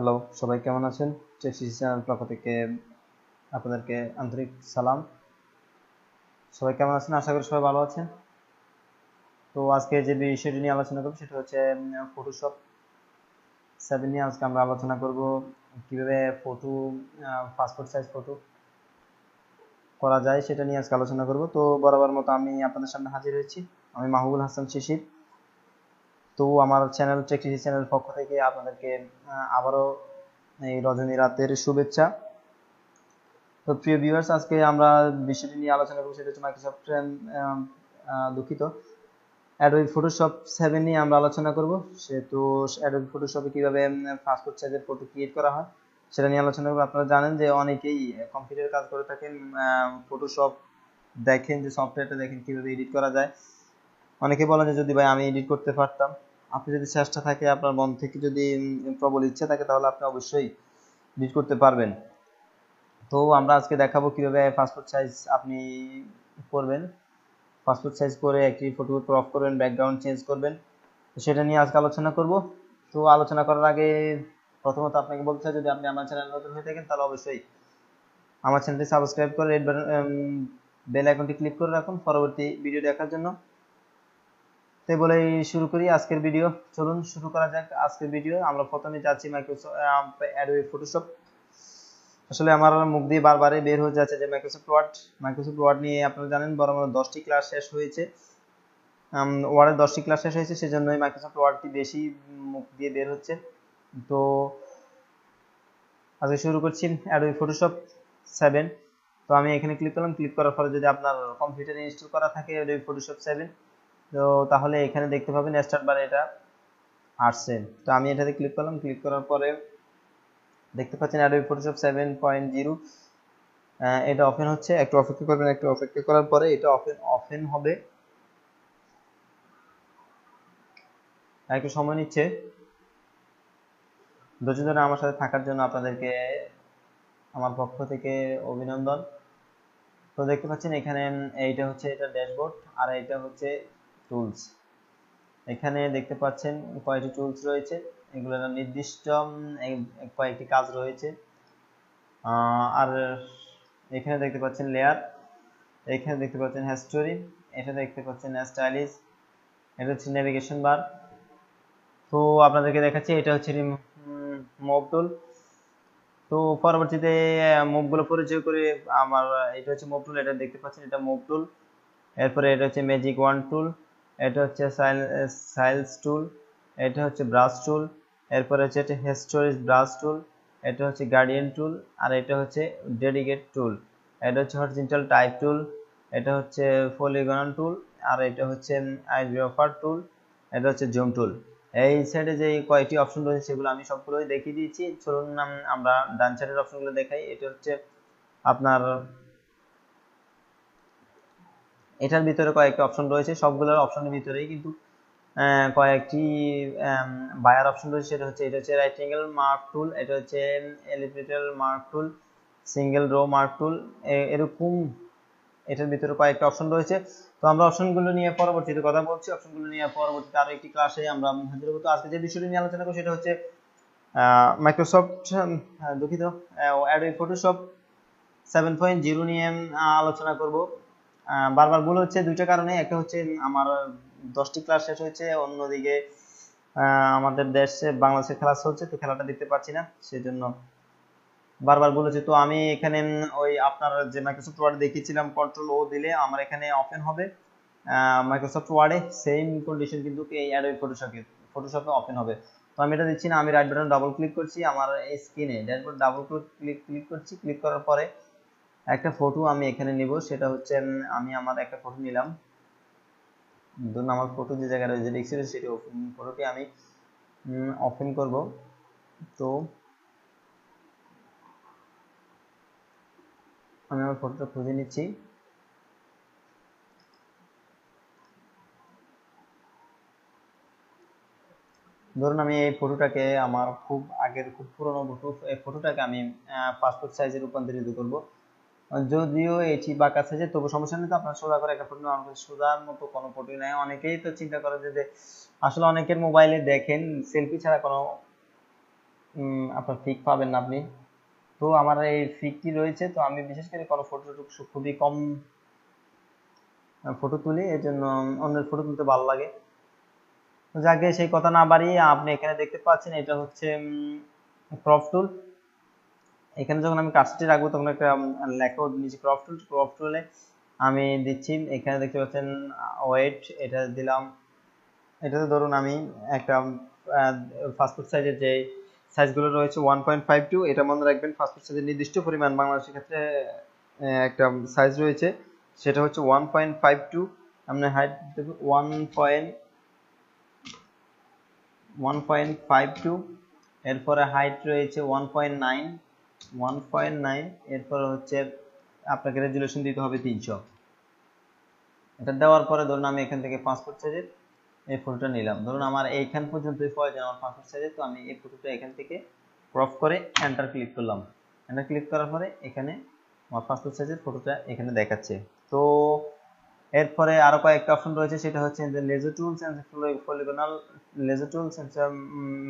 hello সবাই কেমন আছেন চেসিস চ্যানেল পক্ষ থেকে আপনাদেরকে আন্তরিক সালাম সবাই কেমন আছেন আশা করি সবাই ভালো আছেন তো আজকে যে বিষয়টি নিয়ে আলোচনা করব সেটা হচ্ছে ফটোশপ সেভেন নিয়ে আজকে আমরা আলোচনা করব কিভাবে ফটো পাসপোর্ট সাইজ ফটো করা যায় সেটা নিয়ে আজকে আলোচনা করব তো বরাবর মতো আমি আপনাদের সামনে হাজির হয়েছি আমি মাহবুল হাসান শিশির তো আমার চ্যানেল টেকটিসি চ্যানেল পক্ষ থেকে আপনাদেরকে আবারও এই রজনী রাতের শুভেচ্ছা তো প্রিয় ভিউয়ার্স আজকে আমরা বিষয়টি নিয়ে আলোচনা করবো সেটা হচ্ছে মাইক্রোসফট দুঃখিত অ্যাডোবি ফটোশপ সেভেন নিয়ে আমরা আলোচনা করব সেহেতু অ্যাডোবি ফটোশপে কীভাবে পাসপোর্ট সাইজের ফটো ক্রিয়েট করা হয় সেটা নিয়ে আলোচনা করবো আপনারা জানেন যে অনেকেই কম্পিউটার কাজ করে থাকেন ফটোশপ দেখেন যে সফটওয়্যারটা দেখেন কীভাবে এডিট করা যায় অনেকে বলেন যে যদি ভাই আমি এডিট করতে পারতাম আপনি যদি চেষ্টা থাকে আপনার মন থেকে যদি প্রবল ইচ্ছা থাকে তাহলে আপনি অবশ্যই বিট করতে পারবেন তো আমরা আজকে দেখাবো কিভাবে পাসপোর্ট সাইজ আপনি করবেন পাসপোর্ট সাইজ করে একটি ফটো ক্রপ করবেন ব্যাকগ্রাউন্ড চেঞ্জ করবেন সেটা নিয়ে আজকে আলোচনা করব তো আলোচনা করার আগে প্রথমত আপনাকে বলতে চাই যদি আপনি আমার চ্যানেল নতুন হয়ে থাকেন তাহলে অবশ্যই আমার চ্যানেলটি সাবস্ক্রাইব করে রেড বেল আইকনটি ক্লিক করে রাখুন পরবর্তী ভিডিও দেখার জন্য তাই বলে শুরু করি আজকের ভিডিও চলুন শুরু করা যাক আজকের ভিডিও আমরা প্রথমে যাচ্ছি মাইক্রোসফট অ্যাডোবি ফটোশপ আসলে আমার মুখ দিয়ে বারবারই বের হয়ে যাচ্ছে যে মাইক্রোসফট ওয়ার্ড মাইক্রোসফট ওয়ার্ড নিয়ে আপনারা জানেন বড় বড় দশটি ক্লাস শেষ হয়েছে ওয়ার্ডের দশটি ক্লাস শেষ হয়েছে সেজন্যই মাইক্রোসফট ওয়ার্ডটি বেশি মুখ দিয়ে বের হচ্ছে তো আজকে শুরু করছি অ্যাডোবি ফটোশপ সেভেন তো আমি এখানে ক্লিক করলাম ক্লিক করার পরে যদি আপনার কম্পিউটারে ইনস্টল করা থাকে অ্যাডোবি ফটোশপ সেভেন তো তাহলে এখানে দেখতে পাবেন স্টার বারে এটা আসছে তো আমি এটাতে ক্লিক করলাম ক্লিক করার পরে দেখতে পাচ্ছেন অ্যাডোবি ফটোশপ 7.0 এটা ওপেন হচ্ছে একটু অপেক্ষা করবেন একটু অপেক্ষা করার পরে এটা ওপেন ওপেন হবে একটু সময় নিচ্ছে দুজন ধরে আমার সাথে থাকার জন্য আপনাদেরকে আমার পক্ষ থেকে অভিনন্দন তো দেখতে পাচ্ছেন এখানে এইটা হচ্ছে এটা ড্যাশবোর্ড আর এইটা হচ্ছে টুলস এখানে দেখতে পাচ্ছেন কয়েকটি টুলস রয়েছে এগুলোর নির্দিষ্ট কয়েকটি কাজ রয়েছে আর এখানে দেখতে পাচ্ছেন লেয়ার এখানে দেখতে পাচ্ছেন হ্যাস্টোরি এটা দেখতে পাচ্ছেন স্টাইলিশ এটা হচ্ছে নেভিগেশন বার তো আপনাদেরকে দেখাচ্ছি এটা হচ্ছে মুভ টুল তো পরবর্তীতে মুভগুলো পরিচয় করে আমার এটা হচ্ছে মুভ টুল এটা দেখতে পাচ্ছেন এটা মুভ টুল এরপরে এটা হচ্ছে ম্যাজিক ওয়ান টুল এটা হচ্ছে সাইলস টুল এটা হচ্ছে ব্রাশ টুল এরপরে হচ্ছে এটা হেস্টোরিজ ব্রাশ টুল এটা হচ্ছে গার্ডিয়ান টুল আর এটা হচ্ছে ডেডিকেট টুল এটা হচ্ছে হরিজেন্টাল টাইপ টুল এটা হচ্ছে পলিগনাল টুল আর এটা হচ্ছে আইগ্রাফার টুল এটা হচ্ছে জুম টুল এই সাইডে যে কয়েকটি অপশন রয়েছে সেগুলো আমি সবগুলোই দেখিয়ে দিয়েছি চলুন আমরা ডান সাইডের অপশনগুলো দেখাই এটা হচ্ছে আপনার এটার ভিতরে কয়েকটি অপশন রয়েছে সবগুলোর অপশনের ভিতরেই কিন্তু কয়েকটি বায়ার অপশন রয়েছে সেটা হচ্ছে এটা হচ্ছে রাইট অ্যাঙ্গেল মার্ক টুল এটা হচ্ছে elliptical marquee tool single row marquee tool এরকম এটার ভিতরে কয়েকটি অপশন রয়েছে তো আমরা অপশনগুলো নিয়ে পরবর্তীতে কথা বলছি অপশনগুলো নিয়ে পরবর্তীতে আরও একটি ক্লাসে আমরা হাজির হবো তো আজকে যে বিষয়টি নিয়ে আলোচনা করব সেটা হচ্ছে মাইক্রোসফট দুঃখিত Adobe Photoshop seven point zero নিয়ে আলোচনা করব বারবার ভুল হচ্ছে দুইটা কারণে একটা হচ্ছে আমার দশটি ক্লাস শেষ হয়েছে অন্যদিকে আমাদের দেশে বাংলাদেশে খেলা চলছে তো খেলাটা দেখতে পাচ্ছি না সেজন্য বারবার হচ্ছে তো আমি এখানে ওই আপনার যে মাইক্রোসফট ওয়ার্ড দেখিয়েছিলাম কন্ট্রোল ও দিলে আমার এখানে ওপেন হবে মাইক্রোসফট ওয়ার্ডে সেম কন্ডিশন কিন্তু এই অ্যাডোবি ফটোশপে ফটোশপে ওপেন হবে তো আমি এটা দিচ্ছি না আমি রাইট বাটন ডাবল ক্লিক করছি আমার এই স্ক্রিনে ড্যাশবোর্ড ডাবল ক্লিক ক্লিক করছি ক্লিক করার পরে একটা ফটো আমি এখানে নিব সেটা হচ্ছে আমি আমার একটা ফটো নিলাম ধরুন আমার ফটো যে জায়গায় রয়েছে ডিক্সিতে সেটি ফটোটি আমি ওপেন করব তো আমি আমার ফটোটা খুঁজে নিচ্ছি ধরুন আমি এই ফটোটাকে আমার খুব আগের খুব পুরনো ফটো এই ফটোটাকে আমি পাসপোর্ট সাইজে রূপান্তরিত করব যদিও এটি আছে যে তবু সমস্যা নেই তো আপনার সোজা করে একটা প্রশ্ন সোজার মতো কোনো ফটো নাই অনেকেই তো চিন্তা করে যে আসলে অনেকের মোবাইলে দেখেন সেলফি ছাড়া কোনো আপনার ফিক পাবেন না আপনি তো আমার এই পিকটি রয়েছে তো আমি বিশেষ করে কোনো ফটো খুবই কম ফটো তুলি এর জন্য অন্যের ফটো তুলতে ভালো লাগে যাকে সেই কথা না বাড়িয়ে আপনি এখানে দেখতে পাচ্ছেন এটা হচ্ছে ক্রপ টুল এখানে যখন আমি কাজটি রাখবো তখন একটা লেখো নিচে ক্রপ টুল ক্রপ টুলে আমি দিচ্ছি এখানে দেখতে পাচ্ছেন ওয়েট এটা দিলাম এটাতে ধরুন আমি একটা ফাস্টফুড সাইজের যে সাইজগুলো রয়েছে ওয়ান পয়েন্ট ফাইভ টু এটা মনে রাখবেন ফাস্টফুড সাইজের নির্দিষ্ট পরিমাণ বাংলাদেশের ক্ষেত্রে একটা সাইজ রয়েছে সেটা হচ্ছে ওয়ান পয়েন্ট ফাইভ টু আপনি হাইট দেখুন one point one point five two এরপরে হাইট রয়েছে one point nine one point nine এরপর হচ্ছে আপনাকে রেজুলেশন দিতে হবে তিনশো এটা দেওয়ার পরে ধরুন আমি এখান থেকে পাসপোর্ট সাইজের এই ফটোটা নিলাম ধরুন আমার এইখান পর্যন্তই প্রয়োজন আমার পাসপোর্ট সাইজে তো আমি এই ফটোটা এখান থেকে ক্রপ করে এন্টার ক্লিক করলাম এন্টার ক্লিক করার পরে এখানে আমার পাসপোর্ট সাইজের ফটোটা এখানে দেখাচ্ছে তো এরপরে আরো কয়েকটা অপশন রয়েছে সেটা হচ্ছে যে lasso tools and polygonal lasso tools and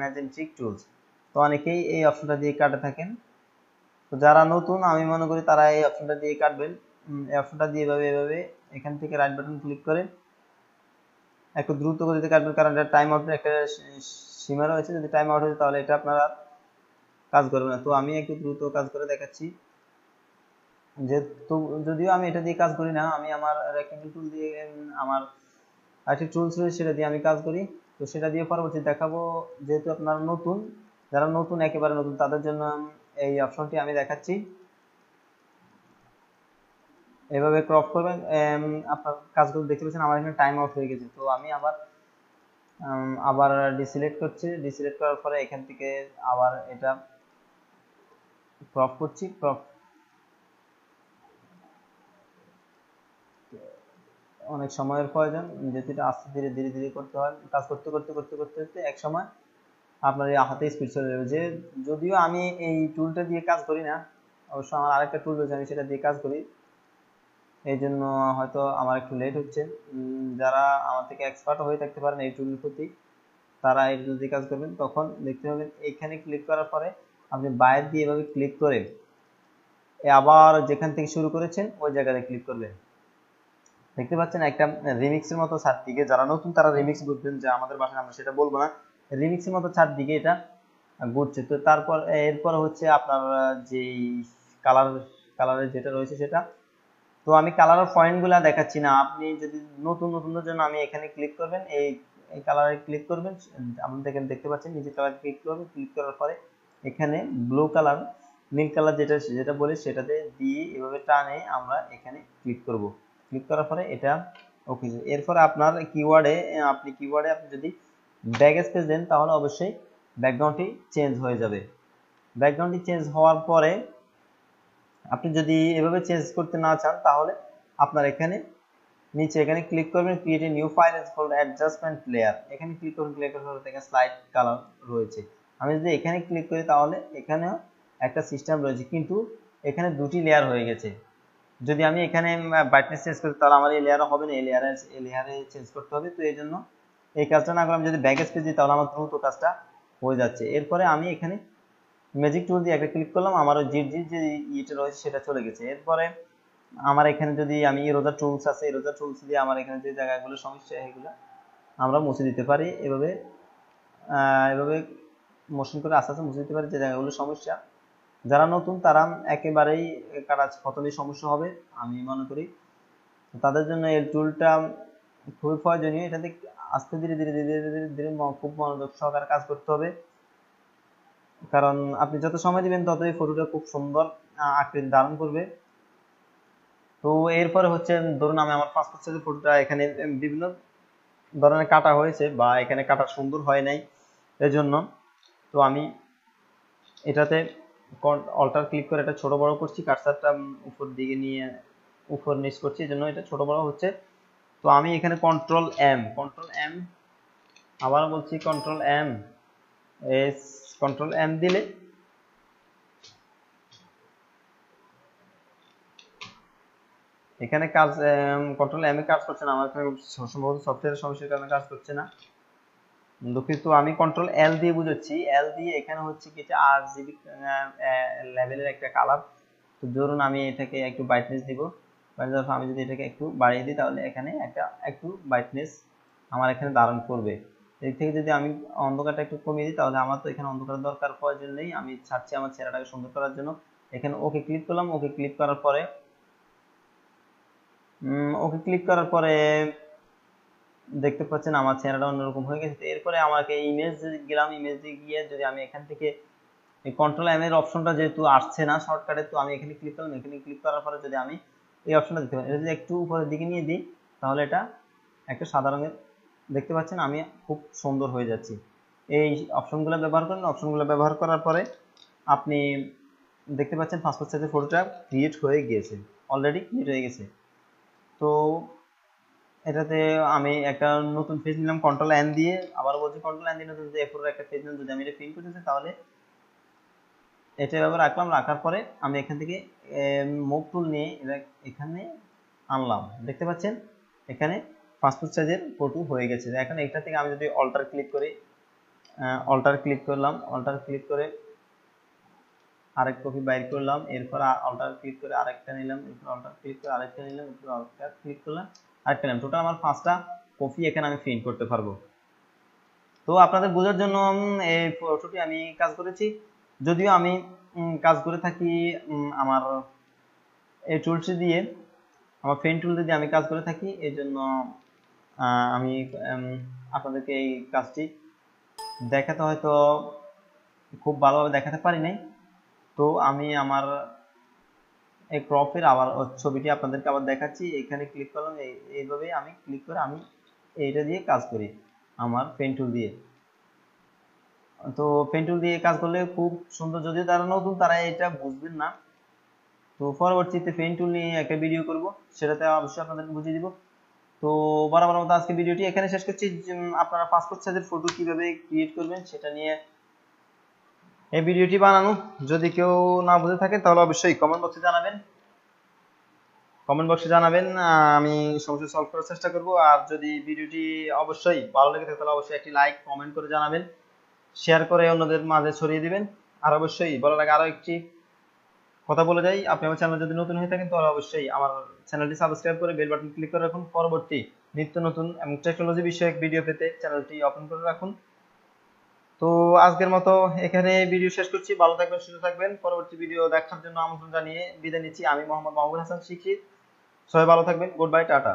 magnetic tools তো অনেকেই এই অপশনটা দিয়ে কাটে থাকেন তো যারা নতুন আমি মনে করি তারা এই অপশনটা দিয়ে কাটবেন এই অপশনটা দিয়ে এভাবে এভাবে এখান থেকে রাইট বাটন ক্লিক করে একটু দ্রুত গতিতে কাটবেন কারণ এটা টাইম আউটের একটা সীমা রয়েছে যদি টাইম আউট হয় তাহলে এটা আপনারা কাজ করবে না তো আমি একটু দ্রুত কাজ করে দেখাচ্ছি যেহেতু যদিও আমি এটা দিয়ে কাজ করি না আমি আমার রেক্টেঙ্গেল টুল দিয়ে আমার আরেকটি টুলস রয়েছে সেটা দিয়ে আমি কাজ করি তো সেটা দিয়ে পরবর্তী দেখাবো যেহেতু আপনারা নতুন যারা নতুন একেবারে নতুন তাদের জন্য এই অপশনটি আমি দেখাচ্ছি এভাবে ক্রপ করবেন আপনার কাজগুলো দেখতে পাচ্ছেন আমার এখানে টাইম আউট হয়ে গেছে তো আমি আবার আবার ডিসিলেক্ট করছি ডিসিলেক্ট করার পরে এখান থেকে আবার এটা ক্রপ করছি ক্রপ অনেক সময়ের প্রয়োজন যেটা আস্তে ধীরে ধীরে ধীরে করতে হয় কাজ করতে করতে করতে করতে করতে এক সময় আপনার হাতে স্পিড চলে যাবে যে যদিও আমি এই টুলটা দিয়ে কাজ করি না অবশ্য আমার আরেকটা টুল রয়েছে আমি সেটা দিয়ে কাজ করি এই জন্য হয়তো আমার একটু লেট হচ্ছে যারা আমার থেকে এক্সপার্ট হয়ে থাকতে পারেন এই টুলের প্রতি তারা এই টুল দিয়ে কাজ করবেন তখন দেখতে পাবেন এখানে ক্লিক করার পরে আপনি বাইরে দিয়ে এভাবে ক্লিক করে আবার যেখান থেকে শুরু করেছেন ওই জায়গাতে ক্লিক করবেন দেখতে পাচ্ছেন একটা রিমিক্সের মতো সার্টিকে যারা নতুন তারা রিমিক্স বুঝবেন যে আমাদের বাসায় আমরা সেটা বলবো না রিমিক্সের মতো চারদিকে এটা ঘুরছে তো তারপর এরপর হচ্ছে আপনার যে কালার কালারের যেটা রয়েছে সেটা তো আমি কালারের পয়েন্টগুলো দেখাচ্ছি না আপনি যদি নতুন নতুন জন্য আমি এখানে ক্লিক করবেন এই এই কালারে ক্লিক করবেন আপনি দেখেন দেখতে পাচ্ছেন নিজের কালার ক্লিক করবেন ক্লিক করার পরে এখানে ব্লু কালার নীল কালার যেটা যেটা বলি সেটাতে দিয়ে এভাবে টানে আমরা এখানে ক্লিক করব ক্লিক করার পরে এটা ওকে এরপরে আপনার কিওয়ার্ডে আপনি কিওয়ার্ডে আপনি যদি ব্যাক স্পেস দেন তাহলে অবশ্যই ব্যাকগ্রাউন্ডটি চেঞ্জ হয়ে যাবে ব্যাকগ্রাউন্ডটি চেঞ্জ হওয়ার পরে আপনি যদি এভাবে চেঞ্জ করতে না চান তাহলে আপনার এখানে নিচে এখানে ক্লিক করবেন create a new file and folder adjustment layer এখানে ক্লিক করুন ক্লিক করার এখানে স্লাইড কালার রয়েছে আমি যদি এখানে ক্লিক করি তাহলে এখানেও একটা সিস্টেম রয়েছে কিন্তু এখানে দুটি লেয়ার হয়ে গেছে যদি আমি এখানে ব্রাইটনেস চেঞ্জ করি তাহলে আমার এই লেয়ারও হবে না এই লেয়ারে এই লেয়ারে চেঞ্জ করতে হবে তো এই জন্য এই কাজটা না করে আমি যদি ব্যাক স্পেস দিই তাহলে আমার দ্রুত কাজটা হয়ে যাচ্ছে এরপরে আমি এখানে ম্যাজিক টুল দিয়ে একটা ক্লিক করলাম আমার ওই জির যে ইয়েটা রয়েছে সেটা চলে গেছে এরপরে আমার এখানে যদি আমি ইরোজা টুলস আছে ইরোজা টুলস দিয়ে আমার এখানে যে জায়গাগুলো সমস্যা এগুলো আমরা মুছে দিতে পারি এভাবে এভাবে মোশন করে আস্তে আস্তে মুছে দিতে পারি যে জায়গাগুলো সমস্যা যারা নতুন তারা একেবারেই কাজ প্রথমেই সমস্যা হবে আমি মনে করি তাদের জন্য এই টুলটা খুবই প্রয়োজনীয় এটাতে আস্তে ধীরে ধীরে ধীরে ধীরে ধীরে ধীরে খুব মনোযোগ সহকারে কাজ করতে হবে কারণ আপনি যত সময় দিবেন ততই ফটোটা খুব সুন্দর আকৃতি ধারণ করবে তো এরপরে হচ্ছে ধরুন আমি আমার পাসপোর্ট সাইজের ফটোটা এখানে বিভিন্ন ধরনের কাটা হয়েছে বা এখানে কাটা সুন্দর হয় নাই এর জন্য তো আমি এটাতে অল্টার ক্লিক করে এটা ছোট বড় করছি কাটসারটা উপর দিকে নিয়ে উপর নিচ করছি এই জন্য এটা ছোট বড় হচ্ছে তো আমি এখানে কন্ট্রোল এম কন্ট্রোল এম আবার বলছি control M S control M দিলে এখানে কাজ কন্ট্রোল এম এ কাজ করছে না আমার এখানে সম্ভবত সফটওয়্যারের সমস্যার কারণে কাজ করছে না দুঃখিত আমি কন্ট্রোল এল দিয়ে বুঝাচ্ছি এল দিয়ে এখানে হচ্ছে কি আর জিবি লেভেলের একটা কালার তো ধরুন আমি এটাকে একটু ব্রাইটনেস দিব বাড়িয়ে মানে আমি যদি এটাকে একটু বাড়িয়ে দিই তাহলে এখানে একটা একটু ব্রাইটনেস আমার এখানে করবে থেকে যদি আমি অন্ধকারটা একটু কমিয়ে দিই তাহলে আমার তো এখানে দরকার প্রয়োজন নেই আমি ছাড়ছি আমার চেহারাটাকে সুন্দর করার জন্য এখানে ওকে ক্লিক করলাম ওকে ক্লিক করার পরে ওকে ক্লিক করার পরে দেখতে পাচ্ছেন আমার চেহারাটা অন্যরকম হয়ে গেছে এরপরে আমাকে ইমেজ গেলাম ইমেজে গিয়ে যদি আমি এখান থেকে কন্ট্রোল এম এর অপশনটা যেহেতু আসছে না শর্টকাটে তো আমি এখানে ক্লিক করলাম এখানে ক্লিক করার পরে যদি আমি এই অপশনটা দিতে পারেন এটা যদি একটু উপরের দিকে নিয়ে দিই তাহলে এটা একটা সাদা রঙের দেখতে পাচ্ছেন আমি খুব সুন্দর হয়ে যাচ্ছি এই অপশনগুলো ব্যবহার করেন অপশনগুলো ব্যবহার করার পরে আপনি দেখতে পাচ্ছেন পাসপোর্ট সাইজের ফটোটা ক্রিয়েট হয়ে গিয়েছে অলরেডি ক্রিয়েট হয়ে গেছে তো এটাতে আমি একটা নতুন পেজ নিলাম কন্ট্রোল এন দিয়ে আবার বলছি কন্ট্রোল এন দিয়ে নতুন যে এফোর একটা পেজ নিলাম যদি আমি এটা প্রিন্ট করতে তাহলে এটা ব্যবহার রাখলাম রাখার পরে আমি এখান থেকে মুভ টুল নিয়ে এখানে আনলাম দেখতে পাচ্ছেন এখানে পাসপোর্ট সাইজের ফটো হয়ে গেছে এখন এটা থেকে আমি যদি অল্টার ক্লিক করি অল্টার ক্লিক করলাম অল্টার ক্লিক করে আরেক কপি বাইর করলাম এরপর অল্টার ক্লিক করে আরেকটা নিলাম এরপর অল্টার ক্লিক করে আরেকটা নিলাম এরপর অল্টার ক্লিক করলাম আরেকটা নিলাম টোটাল আমার পাঁচটা কপি এখানে আমি প্রিন্ট করতে পারবো তো আপনাদের বোঝার জন্য এই ফটোটি আমি কাজ করেছি যদিও আমি কাজ করে থাকি আমার এই টুলটি দিয়ে আমার ফেন টুল দিয়ে আমি কাজ করে থাকি এই জন্য আমি আপনাদেরকে এই কাজটি দেখাতে হয়তো খুব ভালোভাবে দেখাতে পারি নাই তো আমি আমার এই ক্রপের আবার ছবিটি আপনাদেরকে আবার দেখাচ্ছি এখানে ক্লিক করলাম এইভাবে আমি ক্লিক করে আমি এইটা দিয়ে কাজ করি আমার পেন টুল দিয়ে তো পেন্টুল দিয়ে কাজ করলে খুব সুন্দর যদিও তারা নতুন তারা এটা বুঝবেন না তো পরবর্তীতে পেন্টুল নিয়ে একটা ভিডিও করব সেটাতে অবশ্যই আপনাদের বুঝিয়ে দিব তো বরাবর মতো আজকে ভিডিওটি এখানে শেষ করছি আপনারা পাসপোর্ট সাইজের ফটো কিভাবে ক্রিয়েট করবেন সেটা নিয়ে এই ভিডিওটি বানানো যদি কেউ না বুঝে থাকে তাহলে অবশ্যই কমেন্ট বক্সে জানাবেন কমেন্ট বক্সে জানাবেন আমি সমস্যা সলভ করার চেষ্টা করব আর যদি ভিডিওটি অবশ্যই ভালো লেগে থাকে তাহলে অবশ্যই একটি লাইক কমেন্ট করে জানাবেন শেয়ার করে অন্যদের মাঝে ছড়িয়ে দিবেন আর অবশ্যই বলার আগে আরও একটি কথা বলে যাই আপনি আমার চ্যানেল যদি নতুন হয়ে থাকেন তাহলে অবশ্যই আমার চ্যানেলটি সাবস্ক্রাইব করে বেল বাটন ক্লিক করে রাখুন পরবর্তী নিত্য নতুন এবং টেকনোলজি বিষয়ক ভিডিও পেতে চ্যানেলটি ওপেন করে রাখুন তো আজকের মতো এখানে ভিডিও শেষ করছি ভালো থাকবেন সুস্থ থাকবেন পরবর্তী ভিডিও দেখার জন্য আমন্ত্রণ জানিয়ে বিদায় নিচ্ছি আমি মোহাম্মদ মাহবুব হাসান শিখি সবাই ভালো থাকবেন গুড বাই টাটা